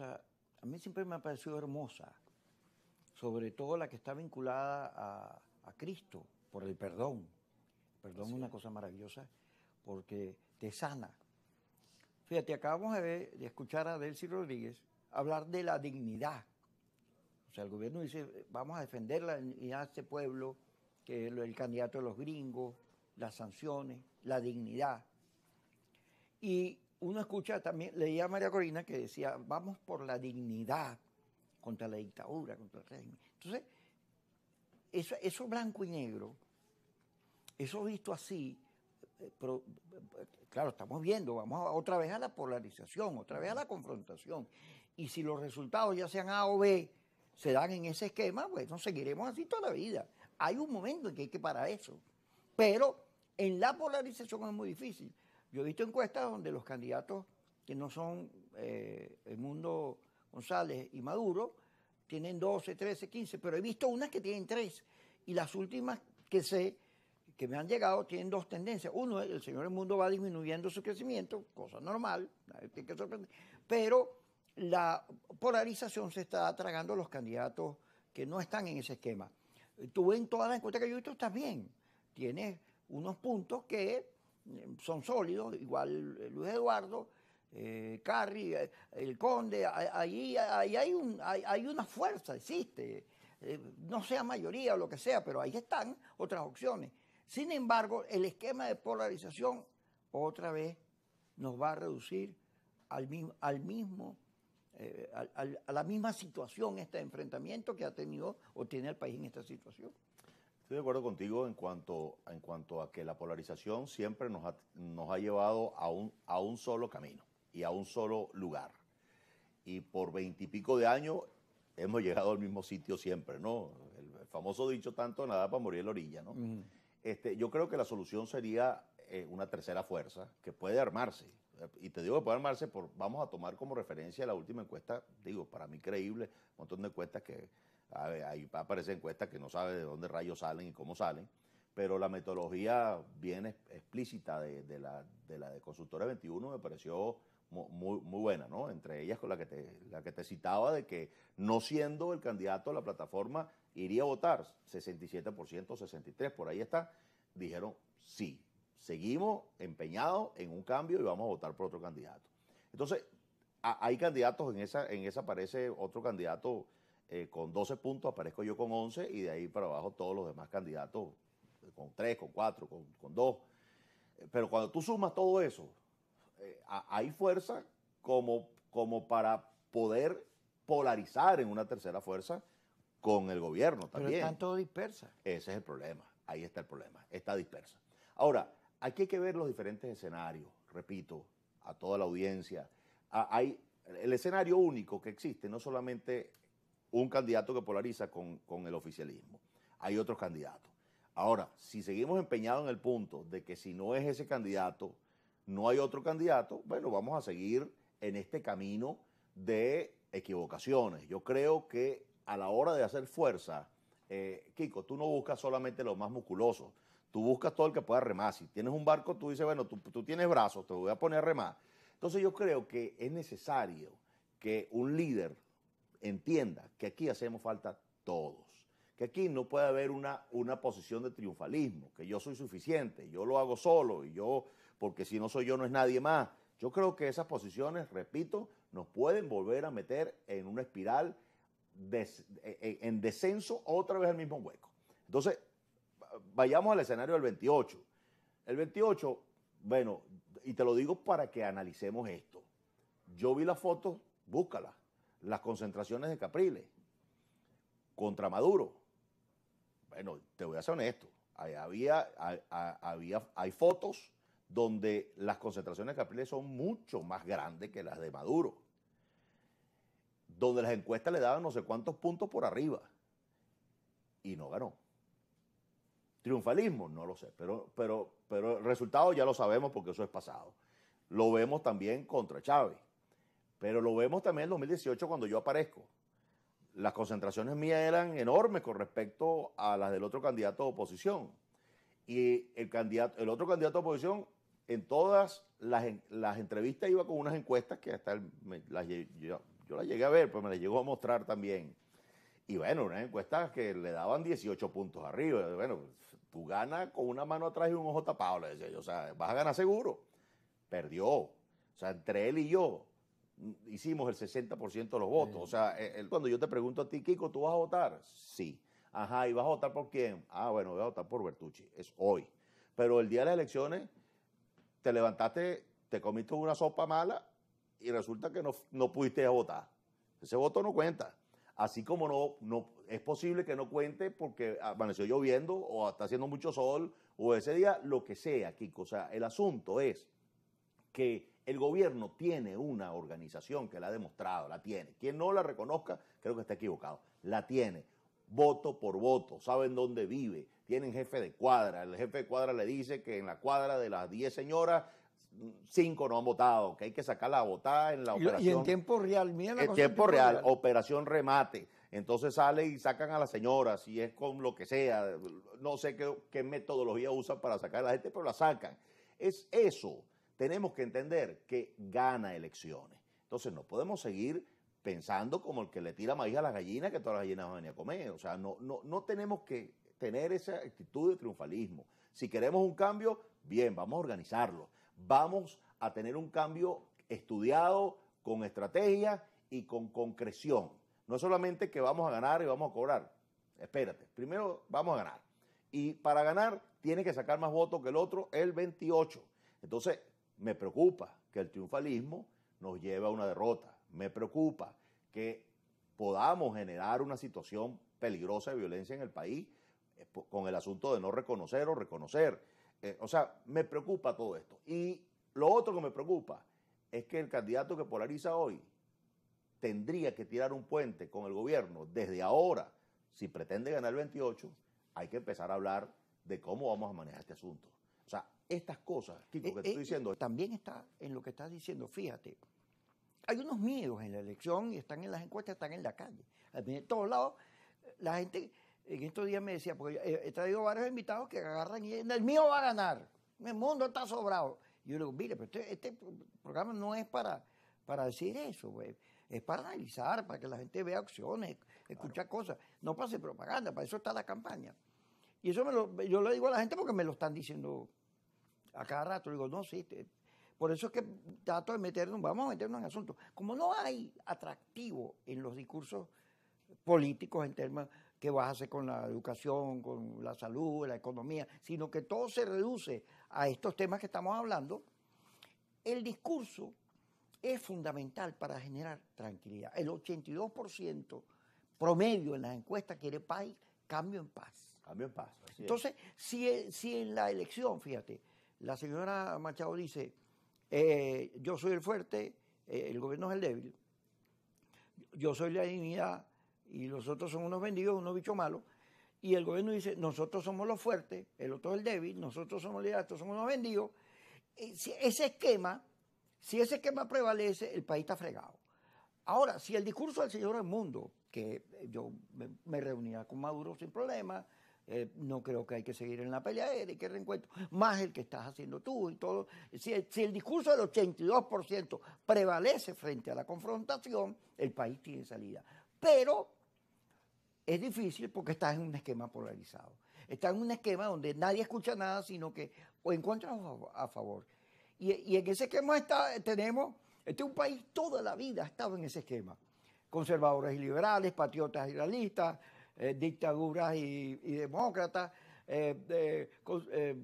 a mí siempre me ha parecido hermosa, sobre todo la que está vinculada a, Cristo por el perdón. perdón es una cosa maravillosa porque te sana. Fíjate, acabamos de, escuchar a Delcy Rodríguez hablar de la dignidad. O sea, el gobierno dice, vamos a defender la dignidad de este pueblo, que es el candidato de los gringos, las sanciones, la dignidad. Y uno escucha también, leía a María Corina que decía, vamos por la dignidad contra la dictadura, contra el régimen. Entonces, eso, eso blanco y negro, eso visto así, eh, claro, estamos viendo, vamos otra vez a la polarización, otra vez a la confrontación. Y si los resultados, ya sean A o B, se dan en ese esquema, pues nos seguiremos así toda la vida. Hay un momento en que hay que parar eso. Pero en la polarización es muy difícil. Yo he visto encuestas donde los candidatos que no son el eh, mundo González y Maduro tienen 12, 13, 15, pero he visto unas que tienen 3. y las últimas que sé que me han llegado tienen dos tendencias. Uno, el señor el mundo va disminuyendo su crecimiento, cosa normal, tiene que sorprender, pero la polarización se está tragando a los candidatos que no están en ese esquema. Tú en todas las encuestas que yo he visto estás bien, tienes unos puntos que son sólidos, igual eh, Luis Eduardo, eh, Carri, eh, el Conde, ahí hay, un, hay, una fuerza, existe, no sea mayoría o lo que sea, pero ahí están otras opciones. Sin embargo, el esquema de polarización otra vez nos va a reducir al, mismo, al mismo a la misma situación, este enfrentamiento que ha tenido o tiene el país en esta situación. Estoy de acuerdo contigo en cuanto, en cuanto a que la polarización siempre nos ha, nos ha llevado a un, a un solo camino y a un solo lugar. Y por veintipico de años hemos llegado al mismo sitio siempre, ¿no? El, famoso dicho tanto nada para morir en la orilla, ¿no? este, yo creo que la solución sería eh, una tercera fuerza que puede armarse. Y te digo que puede armarse por, vamos a tomar como referencia la última encuesta, digo, para mí creíble, un montón de encuestas que Ahí aparece encuestas que no sabe de dónde rayos salen y cómo salen, pero la metodología bien explícita de, la, de la Consultora 21 me pareció muy, muy buena, ¿no? Entre ellas con la que, te, la que te citaba de que no siendo el candidato a la plataforma iría a votar 67%, 63%, por ahí está, dijeron sí, seguimos empeñados en un cambio y vamos a votar por otro candidato. Entonces, hay candidatos en esa, en esa aparece otro candidato eh, con 12 puntos aparezco yo con 11 y de ahí para abajo todos los demás candidatos eh, con 3, con 4, con, con 2. Eh, pero cuando tú sumas todo eso, hay fuerza como, como para poder polarizar en una tercera fuerza con el gobierno también. Pero están todos dispersas. Ese es el problema, ahí está el problema, está dispersa. Ahora, aquí hay que ver los diferentes escenarios, repito, a toda la audiencia. hay, el escenario único que existe no solamente un candidato que polariza con, el oficialismo. Hay otros candidatos. Ahora, si seguimos empeñados en el punto de que si no es ese candidato, no hay otro candidato, bueno, vamos a seguir en este camino de equivocaciones. Yo creo que a la hora de hacer fuerza, eh, Kiko, tú no buscas solamente los más musculosos, tú buscas todo el que pueda remar. Si tienes un barco, tú dices, bueno, tú, tú tienes brazos, te voy a poner a remar. Entonces yo creo que es necesario que un líder entienda que aquí hacemos falta todos, que aquí no puede haber una, una posición de triunfalismo, que yo soy suficiente, yo lo hago solo, y yo, porque si no soy yo no es nadie más. Yo creo que esas posiciones, repito, nos pueden volver a meter en una espiral e, e, en descenso otra vez al mismo hueco. Entonces, vayamos al escenario del 28. El 28, bueno, y te lo digo para que analicemos esto. Yo vi la foto búscala las concentraciones de Capriles contra Maduro. Bueno, te voy a ser honesto. había, hay, había, hay fotos donde las concentraciones de Capriles son mucho más grandes que las de Maduro. Donde las encuestas le daban no sé cuántos puntos por arriba. Y no ganó. Triunfalismo, no lo sé, pero, pero, pero el resultado ya lo sabemos porque eso es pasado. Lo vemos también contra Chávez. Pero lo vemos también en 2018 cuando yo aparezco. Las concentraciones mías eran enormes con respecto a las del otro candidato de oposición. Y el, candidato, el otro candidato de oposición en todas las, las entrevistas iba con unas encuestas que hasta yo, yo las llegué a ver, pues me las llegó a mostrar también. Y bueno, unas encuestas que le daban 18 puntos arriba. Bueno, tú ganas con una mano atrás y un ojo tapado, le decía O sea, vas a ganar seguro. Perdió. O sea, entre él y yo, hicimos el 60% de los votos. O sea, eh, cuando yo te pregunto a ti, Kiko, ¿tú vas a votar? Sí. Ajá, ¿y vas a votar por quién? Ah, bueno, voy a votar por Bertucci. Es hoy. Pero el día de las elecciones, te levantaste, te comiste una sopa mala y resulta que no, no pudiste votar. Ese voto no cuenta. Así como no, no es posible que no cuente porque amaneció lloviendo o está haciendo mucho sol o ese día, lo que sea, Kiko. O sea, el asunto es que el gobierno tiene una organización que la ha demostrado, la tiene. Quien no la reconozca, creo que está equivocado. La tiene, voto por voto, saben dónde vive, tienen jefe de cuadra. El jefe de cuadra le dice que en la cuadra de las 10 señoras cinco no han votado, que hay que sacar la votada en la operación. Y en tiempo real, mira la En cosa tiempo, tiempo real, operación remate. Entonces sale y sacan a las señoras, si es con lo que sea, no sé qué, qué metodología usan para sacar a la gente, pero la sacan. Es eso tenemos que entender que gana elecciones. Entonces no podemos seguir pensando como el que le tira maíz a las gallinas que todas las gallinas van a venir a comer. O sea, no, no, no tenemos que tener esa actitud de triunfalismo. Si queremos un cambio, bien, vamos a organizarlo. Vamos a tener un cambio estudiado, con estrategia y con concreción. No solamente que vamos a ganar y vamos a cobrar. Espérate, primero vamos a ganar. Y para ganar tiene que sacar más votos que el otro el 28. Entonces, me preocupa que el triunfalismo nos lleve a una derrota. Me preocupa que podamos generar una situación peligrosa de violencia en el país eh, con el asunto de no reconocer o reconocer. Eh, o sea, me preocupa todo esto. Y lo otro que me preocupa es que el candidato que polariza hoy tendría que tirar un puente con el gobierno desde ahora. Si pretende ganar el 28, hay que empezar a hablar de cómo vamos a manejar este asunto. O sea, estas cosas, que te eh, estoy eh, diciendo. También está en lo que estás diciendo, fíjate. Hay unos miedos en la elección y están en las encuestas, están en la calle. En todos lados, la gente, en estos días me decía, porque he traído varios invitados que agarran y dicen, el mío va a ganar, el mundo está sobrado. Y yo le digo, mire, pero este, este, programa no es para, para decir eso, pues. es para analizar, para que la gente vea opciones, escucha cosas, no pase propaganda, para eso está la campaña. Y eso yo lo digo a la gente porque me lo están diciendo a cada rato. digo, no, sí. por eso es que trato de meternos, vamos a meternos en asuntos. Como no hay atractivo en los discursos políticos en temas que vas a hacer con la educación, con la salud, la economía, sino que todo se reduce a estos temas que estamos hablando, el discurso es fundamental para generar tranquilidad. El 82% promedio en las encuestas quiere país, cambio en paz. Cambio en paz. Entonces, si, si en la elección, fíjate, la señora Machado dice, eh, yo soy el fuerte, eh, el gobierno es el débil, yo soy la dignidad y los otros son unos vendidos, unos bichos malos. Y el gobierno dice, nosotros somos los fuertes, el otro es el débil, nosotros somos los estos somos unos vendidos. Si ese esquema, si ese esquema prevalece, el país está fregado. Ahora, si el discurso del señor Mundo, que yo me reunía con Maduro sin problema, eh, no creo que hay que seguir en la pelea y que reencuentro, más el que estás haciendo tú y todo. Si, el discurso del 82% prevalece frente a la confrontación, el país tiene salida. Pero es difícil porque estás en un esquema polarizado. Está en un esquema donde nadie escucha nada, sino que o a favor. Y, en ese esquema está, tenemos, este es un país toda la vida ha estado en ese esquema. Conservadores y liberales, patriotas y realistas, eh, dictaduras y, y demócratas, eh, eh